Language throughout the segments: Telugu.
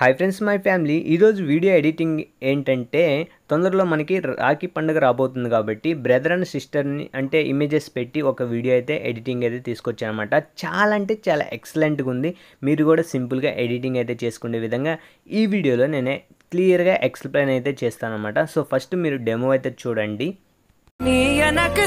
హాయ్ ఫ్రెండ్స్ మై ఫ్యామిలీ ఈరోజు వీడియో ఎడిటింగ్ ఏంటంటే తొందరలో మనకి రాఖీ పండుగ రాబోతుంది కాబట్టి బ్రదర్ అండ్ సిస్టర్ని అంటే ఇమేజెస్ పెట్టి ఒక వీడియో అయితే ఎడిటింగ్ అయితే తీసుకొచ్చానమాట చాలా అంటే చాలా ఎక్సలెంట్గా ఉంది మీరు కూడా సింపుల్గా ఎడిటింగ్ అయితే చేసుకునే విధంగా ఈ వీడియోలో నేనే క్లియర్గా ఎక్స్ప్లెయిన్ అయితే చేస్తానమాట సో ఫస్ట్ మీరు డెమో అయితే చూడండి ఫ్రెండ్స్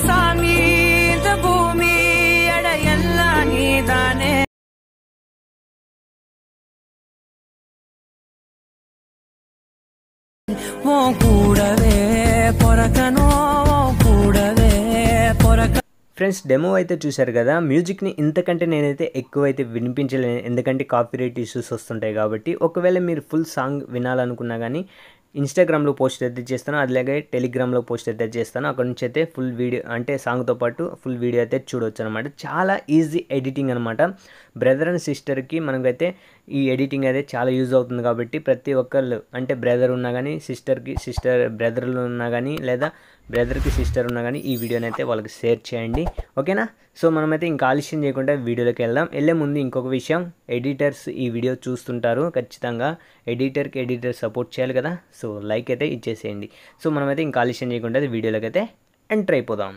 డెమో అయితే చూశారు కదా మ్యూజిక్ని ఇంతకంటే నేనైతే ఎక్కువైతే వినిపించలేను ఎందుకంటే కాపీరైట్ ఇష్యూస్ వస్తుంటాయి కాబట్టి ఒకవేళ మీరు ఫుల్ సాంగ్ వినాలనుకున్నా కానీ ఇన్స్టాగ్రామ్లో పోస్ట్ అయితే చేస్తాను అలాగే టెలిగ్రామ్లో పోస్ట్ అయితే చేస్తాను అక్కడ నుంచి అయితే ఫుల్ వీడియో అంటే సాంగ్తో పాటు ఫుల్ వీడియో అయితే చూడవచ్చు అనమాట చాలా ఈజీ ఎడిటింగ్ అనమాట బ్రదర్ అండ్ సిస్టర్కి మనకైతే ఈ ఎడిటింగ్ అయితే చాలా యూజ్ అవుతుంది కాబట్టి ప్రతి ఒక్కళ్ళు అంటే బ్రదర్ ఉన్నా కానీ సిస్టర్కి సిస్టర్ బ్రదర్లు ఉన్నా కానీ లేదా బ్రదర్కి సిస్టర్ ఉన్నా కానీ ఈ వీడియోని అయితే వాళ్ళకి షేర్ చేయండి ఓకేనా సో మనమైతే ఇంకా ఆలస్యం చేయకుండా వీడియోలోకి వెళ్దాం వెళ్ళే ముందు ఇంకొక విషయం ఎడిటర్స్ ఈ వీడియో చూస్తుంటారు ఖచ్చితంగా ఎడిటర్కి ఎడిటర్ సపోర్ట్ చేయాలి కదా సో లైక్ అయితే ఇచ్చేసేయండి సో మనమైతే ఇంకా ఆలస్యం చేయకుండా వీడియోలోకి అయితే ఎంటర్ అయిపోదాం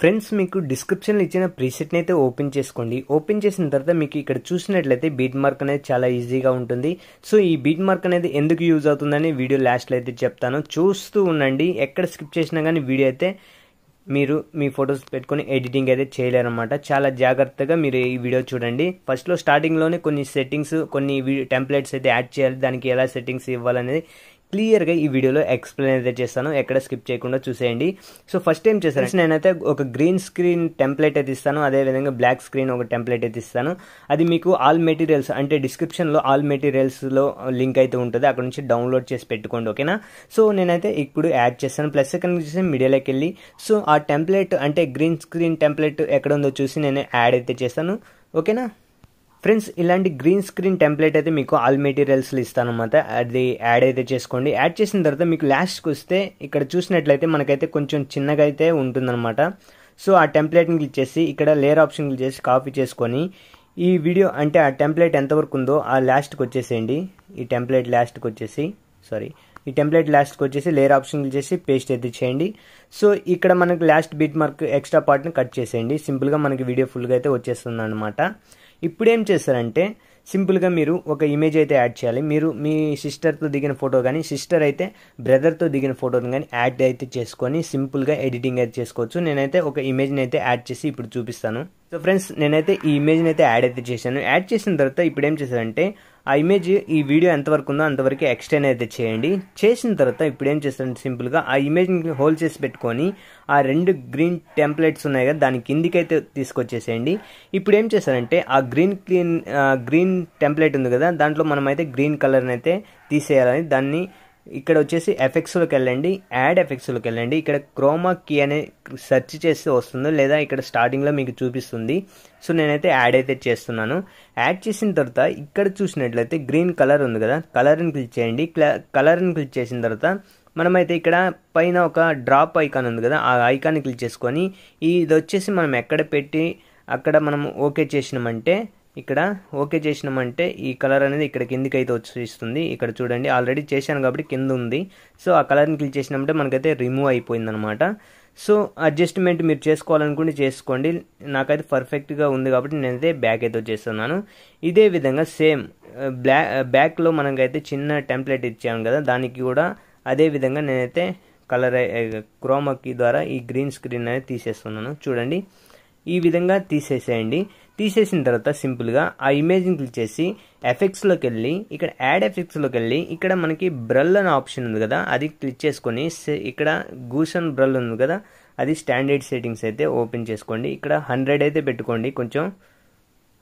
ఫ్రెండ్స్ మీకు డిస్క్రిప్షన్లో ఇచ్చిన ప్రీసెట్ని అయితే ఓపెన్ చేసుకోండి ఓపెన్ చేసిన తర్వాత మీకు ఇక్కడ చూసినట్లయితే బీట్ మార్క్ అనేది చాలా ఈజీగా ఉంటుంది సో ఈ బీట్ మార్క్ అనేది ఎందుకు యూజ్ అవుతుందని వీడియో లాస్ట్లో అయితే చెప్తాను చూస్తూ ఉండండి ఎక్కడ స్కిప్ చేసినా కానీ వీడియో అయితే మీరు మీ ఫొటోస్ పెట్టుకొని ఎడిటింగ్ అయితే చేయలేరన్నమాట చాలా జాగ్రత్తగా మీరు ఈ వీడియో చూడండి ఫస్ట్లో స్టార్టింగ్లోనే కొన్ని సెట్టింగ్స్ కొన్ని టెంప్లెట్స్ అయితే యాడ్ చేయాలి దానికి ఎలా సెట్టింగ్స్ ఇవ్వాలనేది క్లియర్గా ఈ వీడియోలో ఎక్స్ప్లెయిన్ అయితే చేస్తాను ఎక్కడ స్కిప్ చేయకుండా చూసేయండి సో ఫస్ట్ ఏం చేశాను నేనైతే ఒక గ్రీన్ స్క్రీన్ టెంప్లెట్ అయితే ఇస్తాను అదేవిధంగా బ్లాక్ స్క్రీన్ ఒక టెంప్లెట్ అయితే ఇస్తాను అది మీకు ఆల్ మెటీరియల్స్ అంటే డిస్క్రిప్షన్లో ఆల్ మెటీరియల్స్లో లింక్ అయితే ఉంటుంది అక్కడ నుంచి డౌన్లోడ్ చేసి పెట్టుకోండి ఓకేనా సో నేనైతే ఇప్పుడు యాడ్ చేస్తాను ప్లస్ సెకండ్ చేసి మీడియాలోకి వెళ్ళి సో ఆ టెంప్లెట్ అంటే గ్రీన్ స్క్రీన్ టెంప్లెట్ ఎక్కడ ఉందో చూసి నేను యాడ్ అయితే చేస్తాను ఓకేనా ఫ్రెండ్స్ ఇలాంటి గ్రీన్ స్క్రీన్ టెంప్లెట్ అయితే మీకు ఆల్ మెటీరియల్స్లో ఇస్తానమాట అది యాడ్ అయితే చేసుకోండి యాడ్ చేసిన తర్వాత మీకు లాస్ట్కి వస్తే ఇక్కడ చూసినట్లయితే మనకైతే కొంచెం చిన్నగా అయితే ఉంటుందన్నమాట సో ఆ టెంప్లెట్ని క్లిక్ చేసి ఇక్కడ లేయర్ ఆప్షన్ క్లిక్ చేసి కాపీ చేసుకొని ఈ వీడియో అంటే ఆ టెంప్లెట్ ఎంతవరకు ఉందో ఆ లాస్ట్కి వచ్చేసేయండి ఈ టెంప్లెట్ లాస్ట్కి వచ్చేసి సారీ ఈ టెంప్లెట్ లాస్ట్కి వచ్చేసి లేయర్ ఆప్షన్ చేసి పేస్ట్ అయితే చేయండి సో ఇక్కడ మనకు లాస్ట్ బీట్ మార్క్ ఎక్స్ట్రా పార్ట్ని కట్ చేసేయండి సింపుల్గా మనకి వీడియో ఫుల్గా అయితే వచ్చేస్తుంది అనమాట ఇప్పుడు ఏం చేస్తారంటే సింపుల్గా మీరు ఒక ఇమేజ్ అయితే యాడ్ చేయాలి మీరు మీ సిస్టర్తో దిగిన ఫోటో కానీ సిస్టర్ అయితే బ్రదర్తో దిగిన ఫోటోని కానీ యాడ్ అయితే చేసుకొని సింపుల్గా ఎడిటింగ్ అయితే చేసుకోవచ్చు నేనైతే ఒక ఇమేజ్ని అయితే యాడ్ చేసి ఇప్పుడు చూపిస్తాను సో ఫ్రెండ్స్ నేనైతే ఈ ఇమేజ్ని అయితే యాడ్ అయితే చేశాను యాడ్ చేసిన తర్వాత ఇప్పుడు ఏం చేశారంటే ఆ ఇమేజ్ ఈ వీడియో ఎంతవరకు ఉందో అంతవరకు ఎక్స్టెన్ అయితే చేయండి చేసిన తర్వాత ఇప్పుడు ఏం చేస్తారంటే సింపుల్గా ఆ ఇమేజ్ని హోల్ చేసి పెట్టుకొని ఆ రెండు గ్రీన్ టెంప్లెట్స్ ఉన్నాయి కదా దాని కిందికైతే తీసుకొచ్చేసేయండి ఇప్పుడు ఏం చేస్తారంటే ఆ గ్రీన్ క్లీన్ గ్రీన్ టెంప్లెట్ ఉంది కదా దాంట్లో మనమైతే గ్రీన్ కలర్ని అయితే తీసేయాలని దాన్ని ఇక్కడ వచ్చేసి ఎఫెక్ట్స్లోకి వెళ్ళండి యాడ్ ఎఫెక్ట్స్లోకి వెళ్ళండి ఇక్కడ క్రోమా కీ అనే సెర్చ్ చేస్తే వస్తుంది లేదా ఇక్కడ స్టార్టింగ్లో మీకు చూపిస్తుంది సో నేనైతే యాడ్ అయితే చేస్తున్నాను యాడ్ చేసిన తర్వాత ఇక్కడ చూసినట్లయితే గ్రీన్ కలర్ ఉంది కదా కలర్ని క్లిక్ చేయండి కలర్ని క్లిక్ చేసిన తర్వాత మనమైతే ఇక్కడ పైన ఒక డ్రాప్ ఐకాన్ ఉంది కదా ఆ ఐకాన్ని క్లిక్ చేసుకొని ఇది వచ్చేసి మనం ఎక్కడ పెట్టి అక్కడ మనం ఓకే చేసినామంటే ఇక్కడ ఓకే చేసినామంటే ఈ కలర్ అనేది ఇక్కడ కిందికి అయితే వచ్చేస్తుంది ఇక్కడ చూడండి ఆల్రెడీ చేశాను కాబట్టి కింద ఉంది సో ఆ కలర్ని క్లిక్ చేసినామంటే మనకైతే రిమూవ్ అయిపోయింది అనమాట సో అడ్జస్ట్మెంట్ మీరు చేసుకోవాలనుకుంటే చేసుకోండి నాకైతే పర్ఫెక్ట్గా ఉంది కాబట్టి నేనైతే బ్యాక్ అయితే వచ్చేస్తున్నాను ఇదే విధంగా సేమ్ బ్లా బ్యాక్లో మనకైతే చిన్న టెంప్లెట్ ఇచ్చాను కదా దానికి కూడా అదే విధంగా నేనైతే కలర్ క్రోమకి uh, ద్వారా ఈ గ్రీన్ స్క్రీన్ అనేది తీసేస్తున్నాను చూడండి ఈ విధంగా తీసేసేయండి తీసేసిన తర్వాత సింపుల్గా ఆ ఇమేజ్ని క్లిక్ చేసి ఎఫెక్ట్స్లోకి వెళ్ళి ఇక్కడ యాడ్ ఎఫెక్ట్స్లోకి వెళ్ళి ఇక్కడ మనకి బ్రల్ అనే ఆప్షన్ ఉంది కదా అది క్లిక్ చేసుకొని ఇక్కడ గూసన్ బ్రల్ ఉంది కదా అది స్టాండర్డ్ సెట్టింగ్స్ అయితే ఓపెన్ చేసుకోండి ఇక్కడ హండ్రెడ్ అయితే పెట్టుకోండి కొంచెం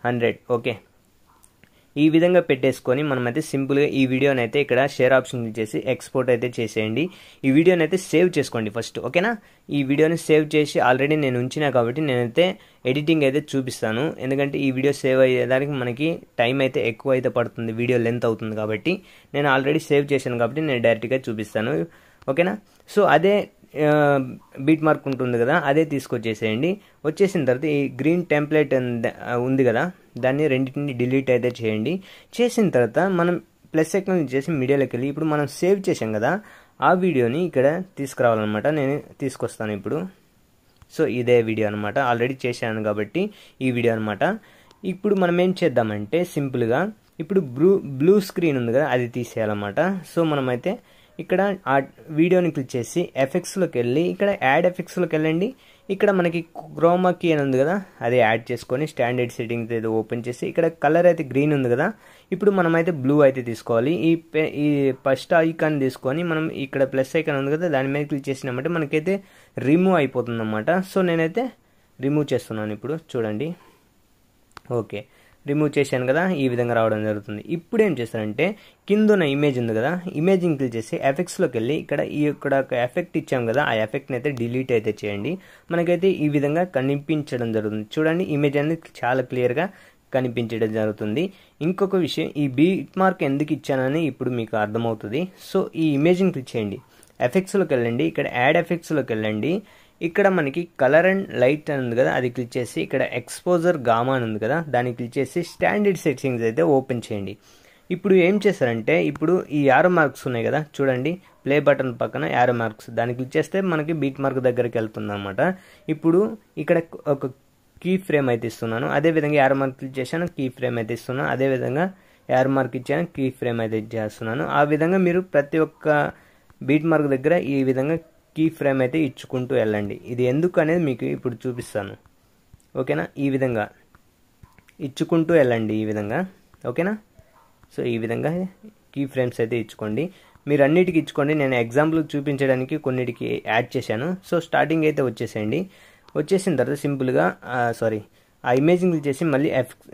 హండ్రెడ్ ఓకే ఈ విధంగా పెట్టేసుకొని మనమైతే సింపుల్గా ఈ వీడియోని అయితే ఇక్కడ షేర్ ఆప్షన్ చేసి ఎక్స్పోర్ట్ అయితే చేసేయండి ఈ వీడియోని అయితే సేవ్ చేసుకోండి ఫస్ట్ ఓకేనా ఈ వీడియోని సేవ్ చేసి ఆల్రెడీ నేను ఉంచినా కాబట్టి నేనైతే ఎడిటింగ్ అయితే చూపిస్తాను ఎందుకంటే ఈ వీడియో సేవ్ అయ్యేదానికి మనకి టైం అయితే ఎక్కువ అయితే పడుతుంది వీడియో లెంత్ అవుతుంది కాబట్టి నేను ఆల్రెడీ సేవ్ చేశాను కాబట్టి నేను డైరెక్ట్గా చూపిస్తాను ఓకేనా సో అదే బీట్ మార్క్ ఉంటుంది కదా అదే తీసుకొచ్చేసేయండి వచ్చేసిన తర్వాత ఈ గ్రీన్ టెంప్లెట్ ఉంది కదా దాన్ని రెండింటిని డిలీట్ అయితే చేయండి చేసిన తర్వాత మనం ప్లస్ సెకండ్ చేసి మీడియాలోకి వెళ్ళి ఇప్పుడు మనం సేవ్ చేసాం కదా ఆ వీడియోని ఇక్కడ తీసుకురావాలన్నమాట నేను తీసుకొస్తాను ఇప్పుడు సో ఇదే వీడియో అనమాట ఆల్రెడీ చేశాను కాబట్టి ఈ వీడియో అనమాట ఇప్పుడు మనం ఏం చేద్దామంటే సింపుల్గా ఇప్పుడు బ్లూ బ్లూ స్క్రీన్ ఉంది కదా అది తీసేయాలన్నమాట సో మనమైతే ఇక్కడ ఆ వీడియోని క్లిక్ చేసి ఎఫెక్ట్స్లోకి వెళ్ళి ఇక్కడ యాడ్ ఎఫెక్ట్స్లోకి వెళ్ళండి ఇక్కడ మనకి క్రోమాకి అని ఉంది కదా అది యాడ్ చేసుకొని స్టాండర్డ్ సెట్టింగ్స్ ఏదో ఓపెన్ చేసి ఇక్కడ కలర్ అయితే గ్రీన్ ఉంది కదా ఇప్పుడు మనమైతే బ్లూ అయితే తీసుకోవాలి ఈ ఈ ఫస్ట్ ఐకాన్ తీసుకొని మనం ఇక్కడ ప్లస్ ఐకాన్ ఉంది కదా దాని మీద క్లిక్ చేసినామంటే మనకైతే రిమూవ్ అయిపోతుంది అనమాట సో నేనైతే రిమూవ్ చేస్తున్నాను ఇప్పుడు చూడండి ఓకే రిమూవ్ చేశాను కదా ఈ విధంగా రావడం జరుగుతుంది ఇప్పుడు ఏం చేస్తారంటే కింద ఉన్న ఇమేజ్ ఉంది కదా ఇమేజింగ్ క్లిక్ చేసి ఎఫెక్ట్స్లోకి వెళ్ళి ఇక్కడ ఈ ఇక్కడ ఒక ఎఫెక్ట్ ఇచ్చాం కదా ఆ ఎఫెక్ట్ని అయితే డిలీట్ అయితే చేయండి మనకైతే ఈ విధంగా కనిపించడం జరుగుతుంది చూడండి ఇమేజ్ అనేది చాలా క్లియర్గా కనిపించడం జరుగుతుంది ఇంకొక విషయం ఈ బీట్ మార్క్ ఎందుకు ఇచ్చానని ఇప్పుడు మీకు అర్థమవుతుంది సో ఈ ఇమేజింగ్ క్లిక్ చేయండి ఎఫెక్ట్స్లోకి వెళ్ళండి ఇక్కడ యాడ్ ఎఫెక్ట్స్లోకి వెళ్ళండి ఇక్కడ మనకి కలర్ అండ్ లైట్ అని ఉంది కదా అది క్లిక్ చేసి ఇక్కడ ఎక్స్పోజర్ గామా అని ఉంది కదా దాన్ని క్లిక్ చేసి స్టాండర్డ్ సెట్టింగ్స్ అయితే ఓపెన్ చేయండి ఇప్పుడు ఏం చేశారంటే ఇప్పుడు ఈ యారో మార్క్స్ ఉన్నాయి కదా చూడండి ప్లే బటన్ పక్కన యారో మార్క్స్ దాన్ని క్లిక్ చేస్తే మనకి బీట్ మార్క్ దగ్గరికి వెళ్తుంది అనమాట ఇప్పుడు ఇక్కడ ఒక కీ ఫ్రేమ్ అయితే ఇస్తున్నాను అదేవిధంగా యారో మార్క్ క్లిక్ చేశాను కీ ఫ్రేమ్ అయితే ఇస్తున్నాను అదేవిధంగా యారో మార్క్ ఇచ్చాను కీ ఫ్రేమ్ అయితే చేస్తున్నాను ఆ విధంగా మీరు ప్రతి ఒక్క బీట్ మార్క్ దగ్గర ఈ విధంగా కీ ఫ్రేమ్ అయితే ఇచ్చుకుంటూ వెళ్ళండి ఇది ఎందుకు అనేది మీకు ఇప్పుడు చూపిస్తాను ఓకేనా ఈ విధంగా ఇచ్చుకుంటూ వెళ్ళండి ఈ విధంగా ఓకేనా సో ఈ విధంగా కీ ఫ్రేమ్స్ అయితే ఇచ్చుకోండి మీరు అన్నిటికీ ఇచ్చుకోండి నేను ఎగ్జాంపుల్ చూపించడానికి కొన్నిటికి యాడ్ చేశాను సో స్టార్టింగ్ అయితే వచ్చేసేయండి వచ్చేసిన తర్వాత సింపుల్గా సారీ ఆ ఇమేజింగ్ చేసి మళ్ళీ ఎఫెక్ట్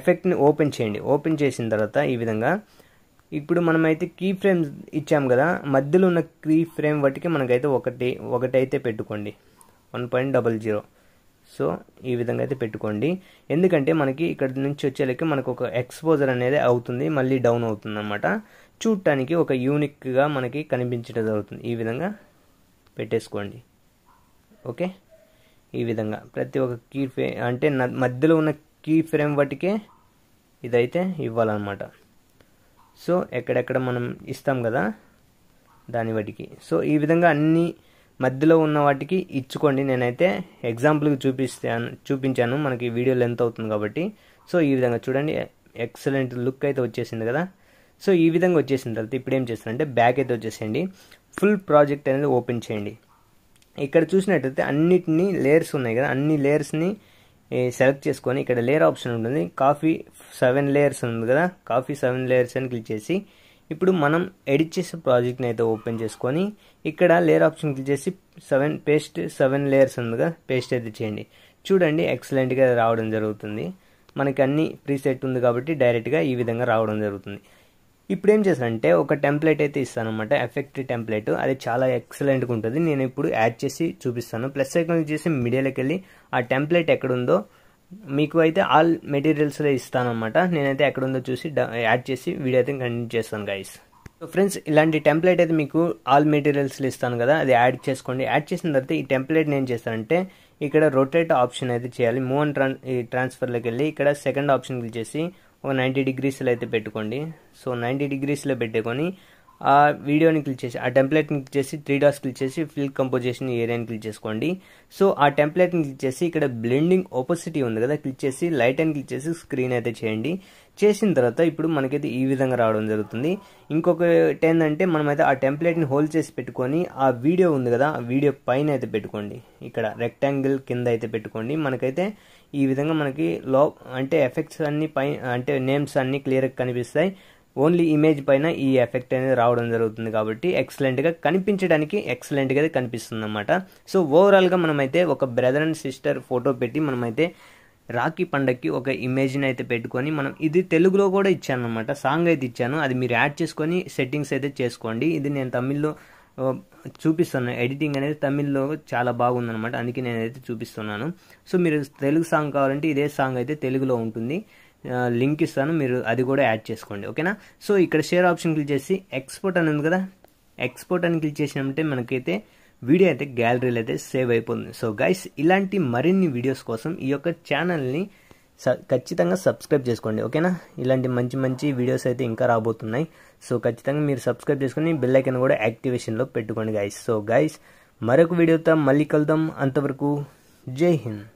ఎఫెక్ట్ని ఓపెన్ చేయండి ఓపెన్ చేసిన తర్వాత ఈ విధంగా ఇప్పుడు మనమైతే కీ ఫ్రేమ్స్ ఇచ్చాం కదా మధ్యలో ఉన్న కీ ఫ్రేమ్ వాటికి మనకైతే ఒకటి ఒకటైతే పెట్టుకోండి one point double zero so ఈ విధంగా అయితే పెట్టుకోండి ఎందుకంటే మనకి ఇక్కడ నుంచి వచ్చేలకి మనకు ఒక ఎక్స్పోజర్ అనేది అవుతుంది మళ్ళీ డౌన్ అవుతుంది అనమాట చూడటానికి ఒక యూనిక్గా మనకి కనిపించడం జరుగుతుంది ఈ విధంగా పెట్టేసుకోండి ఓకే ఈ విధంగా ప్రతి ఒక్క కీ ఫ్రేమ్ అంటే మధ్యలో ఉన్న కీ ఫ్రేమ్ వాటికే ఇదైతే ఇవ్వాలన్నమాట సో ఎక్కడెక్కడ మనం ఇస్తాం కదా దాని వాటికి సో ఈ విధంగా అన్ని మధ్యలో ఉన్న వాటికి ఇచ్చుకోండి నేనైతే ఎగ్జాంపుల్కి చూపిస్తాను చూపించాను మనకి వీడియో లెంత్ అవుతుంది కాబట్టి సో ఈ విధంగా చూడండి ఎక్సలెంట్ లుక్ అయితే వచ్చేసింది కదా సో ఈ విధంగా వచ్చేసిన తర్వాత ఇప్పుడు ఏం చేస్తారంటే బ్యాక్ అయితే వచ్చేసేయండి ఫుల్ ప్రాజెక్ట్ అనేది ఓపెన్ చేయండి ఇక్కడ చూసినట్టయితే అన్నిటినీ లేయర్స్ ఉన్నాయి కదా అన్ని లేయర్స్ని సెలెక్ట్ చేసుకొని ఇక్కడ లేయర్ ఆప్షన్ ఉంటుంది కాఫీ సెవెన్ లేయర్స్ ఉంది కదా కాఫీ సెవెన్ లేయర్స్ అని క్లిక్ చేసి ఇప్పుడు మనం ఎడిట్ చేసే ప్రాజెక్ట్ని అయితే ఓపెన్ చేసుకొని ఇక్కడ లేయర్ ఆప్షన్ క్లిక్ చేసి సెవెన్ పేస్ట్ సెవెన్ లేయర్స్ ఉంది కదా పేస్ట్ అయితే చేయండి చూడండి ఎక్సలెంట్గా రావడం జరుగుతుంది మనకి అన్ని ప్రీసెట్ ఉంది కాబట్టి డైరెక్ట్గా ఈ విధంగా రావడం జరుగుతుంది ఇప్పుడు ఏం చేశానంటే ఒక టెంప్లెట్ అయితే ఇస్తాను అనమాట ఎఫెక్ట్ టెంప్లెట్ అది చాలా ఎక్సలెంట్గా ఉంటుంది నేను ఇప్పుడు యాడ్ చేసి చూపిస్తాను ప్లస్ ఐకాన్ చేసి మీడియాలోకి వెళ్ళి ఆ టెంప్లెట్ ఎక్కడుందో మీకు అయితే ఆల్ మెటీరియల్స్లో ఇస్తానమాట నేనైతే ఎక్కడుందో చూసి యాడ్ చేసి వీడియో అయితే కంటిన్యూ చేస్తాను గైస్ సో ఫ్రెండ్స్ ఇలాంటి టెంప్లెట్ అయితే మీకు ఆల్ మెటీరియల్స్లో ఇస్తాను కదా అది యాడ్ చేసుకోండి యాడ్ చేసిన తర్వాత ఈ టెంప్లెట్ నేను చేస్తానంటే ఇక్కడ రొటేట్ ఆప్షన్ అయితే చేయాలి మూవ్ అండ్ ట్రాన్ ట్రాన్స్ఫర్లోకి వెళ్ళి ఇక్కడ సెకండ్ ఆప్షన్ చేసి ఒక నైంటీ డిగ్రీస్లో అయితే పెట్టుకోండి సో నైంటీ డిగ్రీస్లో పెట్టుకొని ఆ వీడియోని క్లిక్ చేసి ఆ టెంప్లెట్ని క్లిక్ చేసి త్రీ డాస్ క్లిక్ చేసి ఫిల్ కంపోజిషన్ ఏరియాని క్లిక్ చేసుకోండి సో ఆ టెంప్లెట్ని క్లిక్ చేసి ఇక్కడ బ్లెండింగ్ ఆపోసిటీ ఉంది కదా క్లిక్ చేసి లైట్ అని క్లిక్ చేసి స్క్రీన్ అయితే చేయండి చేసిన తర్వాత ఇప్పుడు మనకైతే ఈ విధంగా రావడం జరుగుతుంది ఇంకొకటి ఏంటంటే మనమైతే ఆ టెంప్లెట్ని హోల్డ్ చేసి పెట్టుకొని ఆ వీడియో ఉంది కదా ఆ వీడియో పైన అయితే పెట్టుకోండి ఇక్కడ రెక్టాంగిల్ కింద అయితే పెట్టుకోండి మనకైతే ఈ విధంగా మనకి లో అంటే ఎఫెక్ట్స్ అన్ని పై అంటే నేమ్స్ అన్నీ క్లియర్గా కనిపిస్తాయి ఓన్లీ ఇమేజ్ పైన ఈ ఎఫెక్ట్ అనేది రావడం జరుగుతుంది కాబట్టి ఎక్సలెంట్గా కనిపించడానికి ఎక్సలెంట్గా కనిపిస్తుంది అనమాట సో ఓవరాల్గా మనమైతే ఒక బ్రదర్ అండ్ సిస్టర్ ఫోటో పెట్టి మనమైతే రాఖీ పండక్కి ఒక ఇమేజ్ని అయితే పెట్టుకొని మనం ఇది తెలుగులో కూడా ఇచ్చాను అనమాట సాంగ్ అయితే ఇచ్చాను అది మీరు యాడ్ చేసుకొని సెట్టింగ్స్ అయితే చేసుకోండి ఇది నేను తమిళ్లో చూపిస్తున్నాను ఎడిటింగ్ అనేది తమిళ్లో చాలా బాగుందనమాట అందుకే నేనైతే చూపిస్తున్నాను సో మీరు తెలుగు సాంగ్ కావాలంటే ఇదే సాంగ్ అయితే తెలుగులో ఉంటుంది లింక్ ఇస్తాను మీరు అది కూడా యాడ్ చేసుకోండి ఓకేనా సో ఇక్కడ షేర్ ఆప్షన్ క్లిక్ చేసి ఎక్స్పోర్ట్ అని ఉంది కదా ఎక్స్పోర్ట్ అని క్లిక్ చేసినామంటే మనకైతే వీడియో అయితే గ్యాలరీలో అయితే సేవ్ అయిపోతుంది సో గైస్ ఇలాంటి మరిన్ని వీడియోస్ కోసం ఈ యొక్క ఛానల్ని ఖచ్చితంగా సబ్స్క్రైబ్ చేసుకోండి ఓకేనా ఇలాంటి మంచి మంచి వీడియోస్ అయితే ఇంకా రాబోతున్నాయి సో ఖచ్చితంగా మీరు సబ్స్క్రైబ్ చేసుకుని బెల్ ఐకన్ కూడా యాక్టివేషన్లో పెట్టుకోండి గాయస్ సో గైస్ మరొక వీడియోతో మళ్ళీ కలుద్దాం అంతవరకు జై హింద్